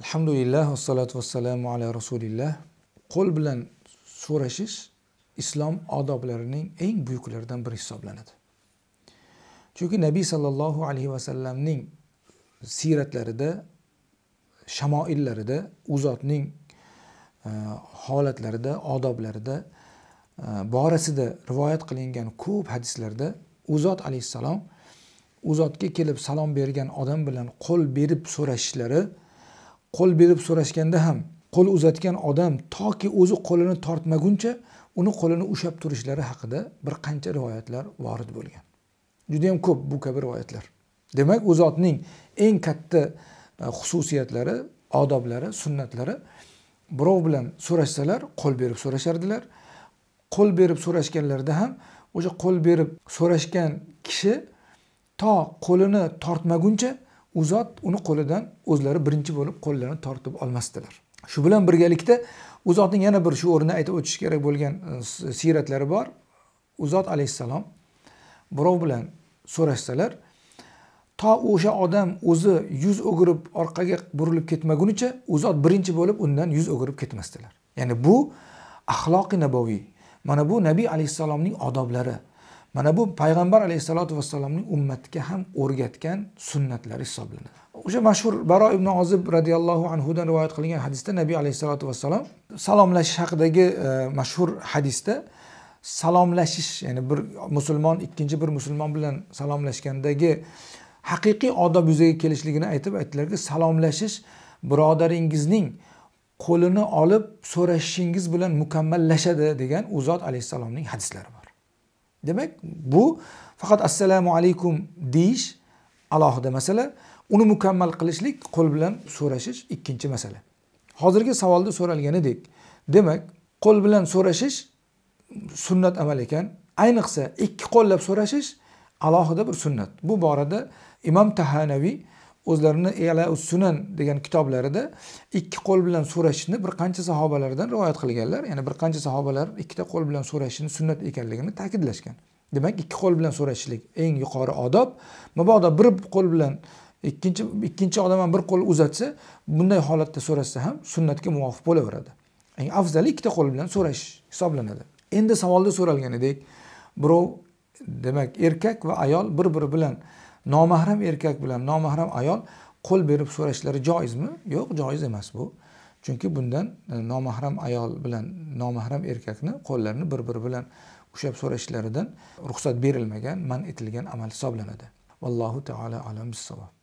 alhamdulillah vassalotu vassalamu ala rasulillah qo'l bilan so'rashish islom odoblarining eng buyuklaridan biri hisoblanadi chunki nabiy sollallohu alayhi vasallamning siyratlarida shamoillarida u zotning e, holatlarida odoblarida e, borasida rivoyat qilingan ko'p hadislarda u zot alayhissalom u zotga kelib salom bergan odam bilan qo'l berib so'rashishlari qo'l berib so'rashganda ham qo'l uzatgan odam toki o'zi qo'lini tortmaguncha uni qo'lini ushlab turishlari haqida bir qancha rivoyatlar vorid bo'lgan judayam ko'p bu kabi rivoyatlar demak u zotning eng katta e, xususiyatlari odoblari sunnatlari birov bilan so'rashsalar qo'l berib so'rashardilar qo'l berib so'rashganlarida ham o'sha qo'l berib so'rashgan kishi to qo'lini tortmaguncha u zot uni qo'lidan o'zlari birinchi bo'lib qo'llarini tortib olmasdilar shu bilan birgalikda u zotning yana bir shu o'rinda aytib o'tish kerak bo'lgan e, siyratlari bor u zot alayhissalom birov bilan so'rashsalar to o'sha odam o'zi yuz o'girib orqaga burilib ketmagunicha u zot birinchi bo'lib undan yuz o'girib ketmasdilar ya'ni bu axloqi naboviy mana bu nabiy alayhissalomning odoblari mana bu payg'ambar alayhissalotu vassalomning ummatga ham o'rgatgan sunnatlari hisoblanadi o'sha mashhur baro ibn ozib roziyallohu anhudan rivoyat qilingan hadisda nabiy alayhissalotu vassalom salomlashish haqidagi e, mashhur hadisda salomlashish ya'ni bir musulmon ikkinchi bir musulmon bilan salomlashgandagi haqiqiy odob yuzaga kelishligini aytib aytdilarki salomlashish birodaringizning qo'lini olib so'rashishingiz bilan mukammallashadi degan u zot alayhissalomning hadislari bor demak bu faqat assalomu alaykum deyish alohida masala uni mukammal qilishlik qo'l bilan so'rashish ikkinchi masala hozirgi savolda so'ralganidek demak qo'l bilan so'rashish sunnat amal ekan ayniqsa ikki qo'llab so'rashish alohida bir sunnat bu borada imom tahanaviy o'zlarini ala sunan degan kitoblarida ikki qo'l bilan so'rashishni bir qancha sahobalardan rivoyat qilganlar ya'ni bir qancha sahobalar ikkita qo'l bilan so'rashishni sunnat ekanligini ta'kidlashgan demak ikki qo'l bilan so'rashishlik eng yuqori odob mabodo bir qo'l bilan ikkinchi ikkinchi odam ham bir qo'l uzatsa bunday holatda so'rashsa ham sunnatga muvofiq bo'laveradi eng afzali ikkita qo'l bilan so'rash hisoblanadi endi savolda so'ralgan edik birov demak erkak va ayol bir biri bilan nomahram erkak bilan nomahram ayol qo'l berib so'rashlari joizmi yo'q joiz emas bu chunki bundan e, nomahram ayol bilan nomahram erkakni qo'llarini bir biri bilan ushlab so'rashlaridan ruxsat berilmagan man etilgan amal hisoblanadi vallohu taolo alam bissavob